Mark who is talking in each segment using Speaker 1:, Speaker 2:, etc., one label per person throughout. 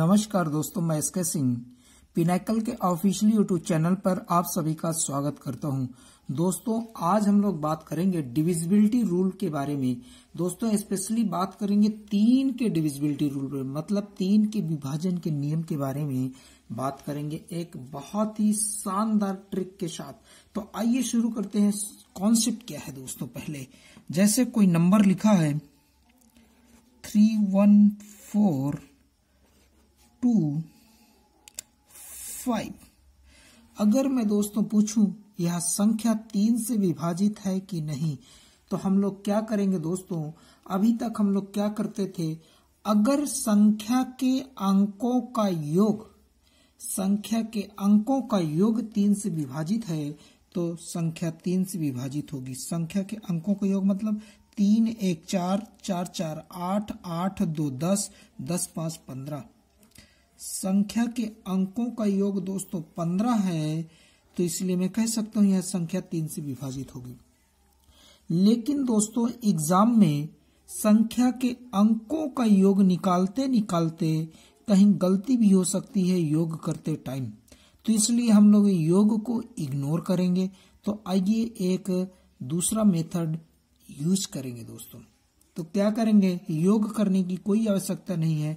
Speaker 1: नमस्कार दोस्तों मैं एसके सिंह पिनाकल के ऑफिशियल यूट्यूब चैनल पर आप सभी का स्वागत करता हूं दोस्तों आज हम लोग बात करेंगे डिविजिबिलिटी रूल के बारे में दोस्तों स्पेशली बात करेंगे तीन के डिविजिबिलिटी रूल पर मतलब तीन के विभाजन के नियम के बारे में बात करेंगे एक बहुत ही शानदार ट्रिक के साथ तो आइए शुरू करते हैं कॉन्सेप्ट क्या है दोस्तों पहले जैसे कोई नंबर लिखा है three one four two five अगर मैं दोस्तों पूछूं यह संख्या तीन से विभाजित है कि नहीं तो हम लोग क्या करेंगे दोस्तों अभी तक हम लोग क्या करते थे अगर संख्या के अंकों का योग संख्या के अंकों का योग तीन से विभाजित है तो संख्या तीन से विभाजित होगी संख्या के अंकों का योग मतलब तीन एक चार चार चार आठ आठ दो दस दस पांच पंद्रह संख्या के अंकों का योग दोस्तों पंद्रह है तो इसलिए मैं कह सकता हूं यह संख्या तीन से विभाजित होगी लेकिन दोस्तों एग्जाम में संख्या के अंकों का योग निकालते निकालते कहीं गलती भी हो सकती है योग करते टाइम तो इसलिए हम लोग योग को इग्नोर करेंगे तो आइए एक दूसरा मेथड यूज करेंगे दोस्तों तो क्या करेंगे योग करने की कोई आवश्यकता नहीं है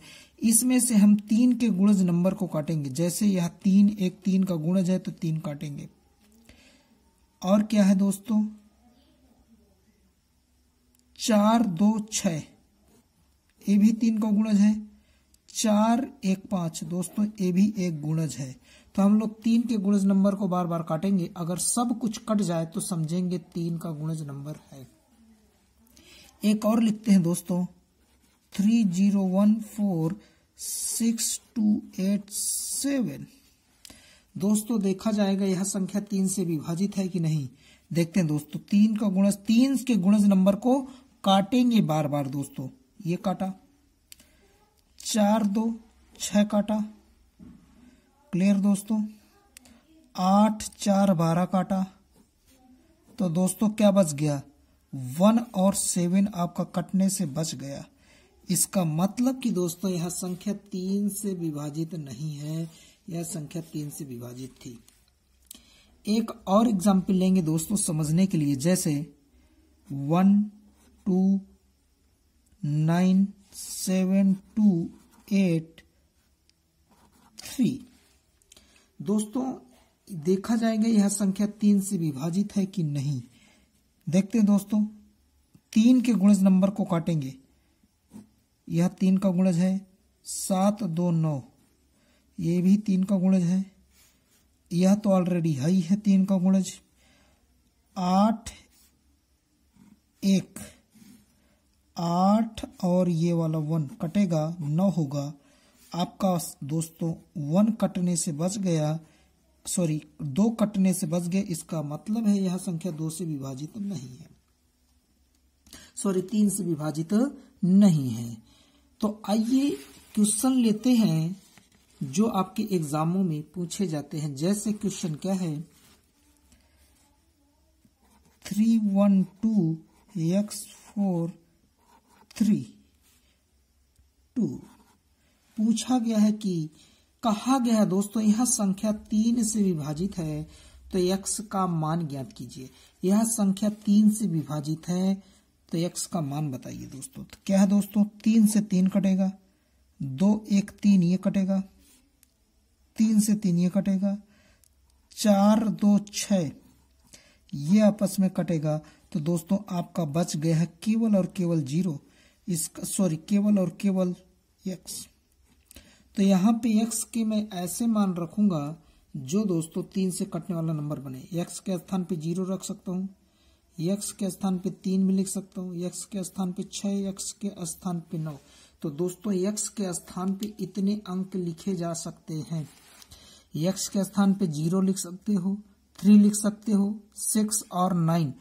Speaker 1: इसमें से हम तीन के गुणज नंबर को काटेंगे जैसे यह तीन एक तीन का गुणज है तो तीन काटेंगे और क्या है दोस्तों चार दो छ ये भी तीन का गुणज है चार एक पांच दोस्तों ये भी एक गुणज है तो हम लोग तीन के गुणज नंबर को बार बार काटेंगे अगर सब कुछ कट जाए तो समझेंगे तीन का गुणज नंबर है एक और लिखते हैं दोस्तों three zero one four six two eight seven दोस्तों देखा जाएगा यह संख्या तीन से विभाजित है कि नहीं देखते हैं दोस्तों तीन का गुणज तीन के गुणज नंबर को काटेंगे बार बार दोस्तों ये काटा चार दो छह काटा क्लियर दोस्तों आठ चार बारह काटा तो दोस्तों क्या बच गया वन और सेवन आपका कटने से बच गया इसका मतलब कि दोस्तों यह संख्या तीन से विभाजित नहीं है यह संख्या तीन से विभाजित थी एक और एग्जाम्पल लेंगे दोस्तों समझने के लिए जैसे one two nine seven two eight three दोस्तों देखा जाएगा यह संख्या तीन से विभाजित है कि नहीं देखते हैं दोस्तों तीन के गुणज नंबर को काटेंगे यह तीन का गुणज है सात दो नौ ये भी तीन का गुणज है यह तो ऑलरेडी है ही है तीन का गुणज आठ एक आठ और ये वाला वन कटेगा नौ होगा आपका दोस्तों वन कटने से बच गया सॉरी दो कटने से बच गए इसका मतलब है यह संख्या दो से विभाजित नहीं है सॉरी तीन से विभाजित नहीं है तो आइए क्वेश्चन लेते हैं जो आपके एग्जामों में पूछे जाते हैं जैसे क्वेश्चन क्या है three one two x four three two पूछा गया है कि कहा गया है दोस्तों यह संख्या तीन से विभाजित है तो x का मान ज्ञात कीजिए यह संख्या तीन से विभाजित है तो x का मान बताइए दोस्तों तो क्या है दोस्तों तीन से तीन कटेगा दो एक तीन ये कटेगा तीन से तीन ये कटेगा चार दो छ ये आपस में कटेगा तो दोस्तों आपका बच गया है केवल और केवल जीरो इसका सॉरी केवल और केवल एक्स तो यहाँ पे x के मैं ऐसे मान रखूंगा जो दोस्तों तीन से कटने वाला नंबर बने x के स्थान पे जीरो रख सकता हूँ x के स्थान पे तीन भी लिख सकता हूँ x के स्थान पे छह x के स्थान पे नौ तो दोस्तों यक्स के स्थान पे इतने अंक लिखे जा सकते हैं यक्स के स्थान पे जीरो लिख सकते हो थ्री लिख सकते हो सिक्स और नाइन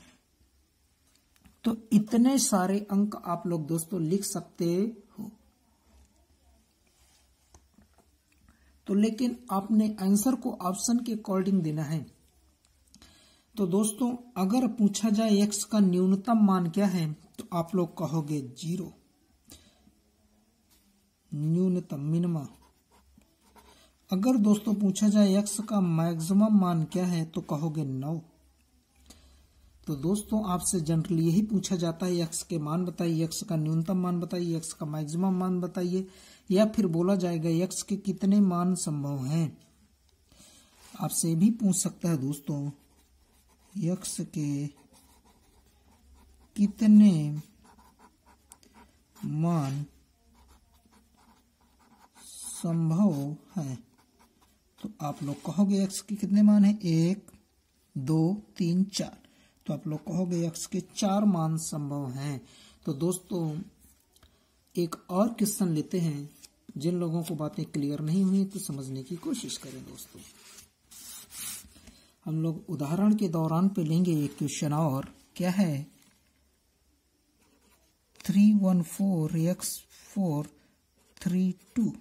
Speaker 1: तो इतने सारे अंक आप लोग दोस्तों लिख सकते तो लेकिन आपने आंसर को ऑप्शन के अकॉर्डिंग देना है तो दोस्तों अगर पूछा जाए एक्स का न्यूनतम मान क्या है तो आप लोग कहोगे जीरो न्यूनतम मिनिमम अगर दोस्तों पूछा जाए एक्स का मैक्सिमम मान क्या है तो कहोगे नौ तो दोस्तों आपसे जनरली यही पूछा जाता है एक्स के मान बताइए एक्स का न्यूनतम मान बताइए एक्स का मैक्सिमम मान बताइए या फिर बोला जाएगा यक्ष के कितने मान संभव हैं आपसे भी पूछ सकता है दोस्तों यक्ष के कितने मान संभव है तो आप लोग कहोगे यक्ष के कितने मान है एक दो तीन चार तो आप लोग कहोगे यक्ष के चार मान संभव हैं तो दोस्तों एक और क्वेश्चन लेते हैं जिन लोगों को बातें क्लियर नहीं हुई तो समझने की कोशिश करें दोस्तों हम लोग उदाहरण के दौरान पे लेंगे एक क्वेश्चन और क्या है three one four x four three two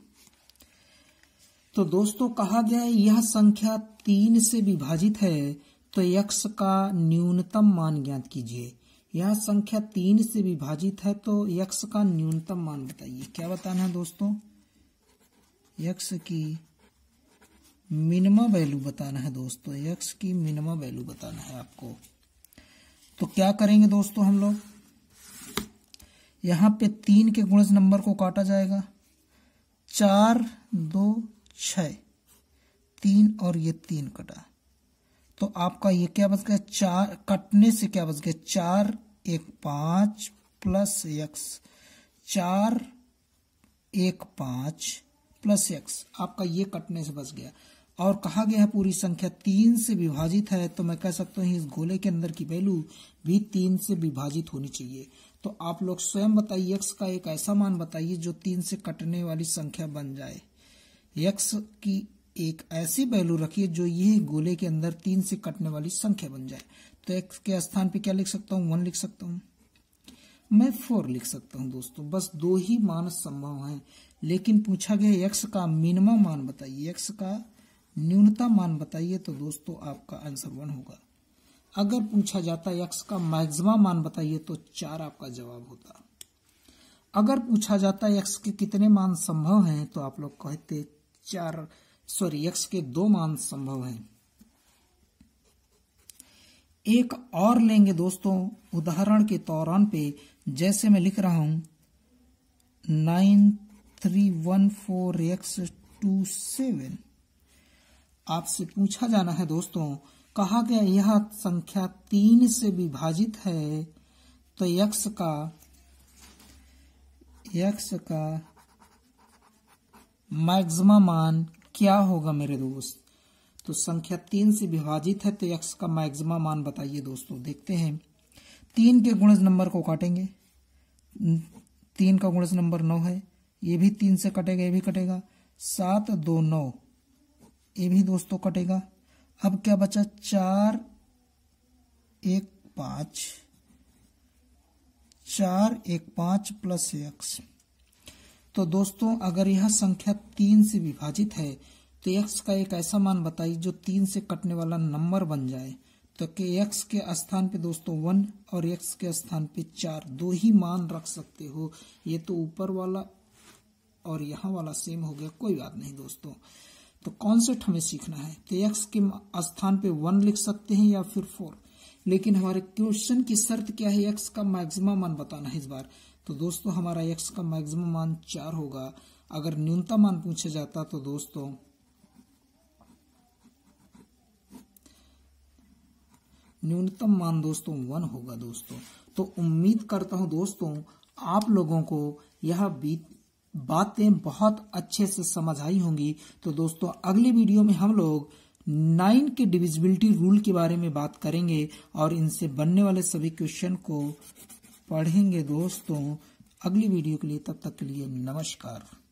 Speaker 1: तो दोस्तों कहा गया यह संख्या तीन से विभाजित है तो यक्ष का न्यूनतम मान ज्ञात कीजिए यह संख्या तीन से विभाजित है तो यक्ष का न्यूनतम मान बताइए क्या बताना है दोस्तों यक्स की मिनिमा वैल्यू बताना है दोस्तों यक्स की मिनिमा वैल्यू बताना है आपको तो क्या करेंगे दोस्तों हम लोग यहां पे तीन के गुणज नंबर को काटा जाएगा चार दो छ तीन और ये तीन कटा तो आपका ये क्या बच गया चार कटने से क्या बच गया चार एक पांच प्लस यक्स चार एक पांच प्लस एक्स आपका ये कटने से बच गया और कहा गया है पूरी संख्या तीन से विभाजित है तो मैं कह सकता हूँ इस गोले के अंदर की वैल्यू भी तीन से विभाजित होनी चाहिए तो आप लोग स्वयं बताइए एक्स का एक ऐसा मान बताइए जो तीन से कटने वाली संख्या बन जाए एक्स की एक ऐसी वैल्यू रखिए जो ये गोले के अंदर तीन से कटने वाली संख्या बन जाए तो एक्स के स्थान पर क्या लिख सकता हूँ वन लिख सकता हूँ मैं फोर लिख सकता हूँ दोस्तों बस दो ही मान संभव है लेकिन पूछा गया एक्स का मिनिमम मान बताइए एक्स का न्यूनतम मान बताइए तो दोस्तों आपका आंसर वन होगा अगर पूछा जाता एक्स का मैक्सिमम मान बताइए तो चार आपका जवाब होता अगर पूछा जाता एक्स के कितने मान संभव हैं तो आप लोग कहते चार सॉरी एक्स के दो मान संभव हैं एक और लेंगे दोस्तों उदाहरण के तौरान पे जैसे मैं लिख रहा हूं nine three one four x two seven आपसे पूछा जाना है दोस्तों कहा गया यह संख्या तीन से विभाजित है तो यक्ष का यक्ष का मैक्सिमम मान क्या होगा मेरे दोस्त तो संख्या तीन से विभाजित है तो यक्ष का मैक्सिमम मान बताइए दोस्तों देखते हैं तीन के गुणज नंबर को काटेंगे तीन का गुणज नंबर नौ है ये भी तीन से कटेगा ये भी कटेगा सात दो नौ ये भी दोस्तों कटेगा अब क्या बचा चार एक पाँच चार एक पाँच प्लस एक्स तो दोस्तों अगर यह संख्या तीन से विभाजित है तो एक्स का एक ऐसा मान बताइए जो तीन से कटने वाला नंबर बन जाए तो कि एक्स के स्थान पे दोस्तों वन और एक्स के स्थान पे चार दो ही मान रख सकते हो ये तो ऊपर वाला और यहाँ वाला सेम हो गया कोई बात नहीं दोस्तों तो कॉन्सेप्ट हमें सीखना है तो एक्स के स्थान पे वन लिख सकते हैं या फिर फोर लेकिन हमारे क्वेश्चन की शर्त क्या है एक्स का मैक्सिमम मान बताना है इस बार तो दोस्तों हमारा एक्स का मैक्सिमम मान चार होगा अगर न्यूनतम मान पूछा जाता तो दोस्तों न्यूनतम मान दोस्तों वन होगा दोस्तों तो उम्मीद करता हूं दोस्तों आप लोगों को यह बीत बातें बहुत अच्छे से समझ आई होंगी तो दोस्तों अगले वीडियो में हम लोग नाइन के डिविजिबिलिटी रूल के बारे में बात करेंगे और इनसे बनने वाले सभी क्वेश्चन को पढ़ेंगे दोस्तों अगली वीडियो के लिए तब तक के लिए नमस्कार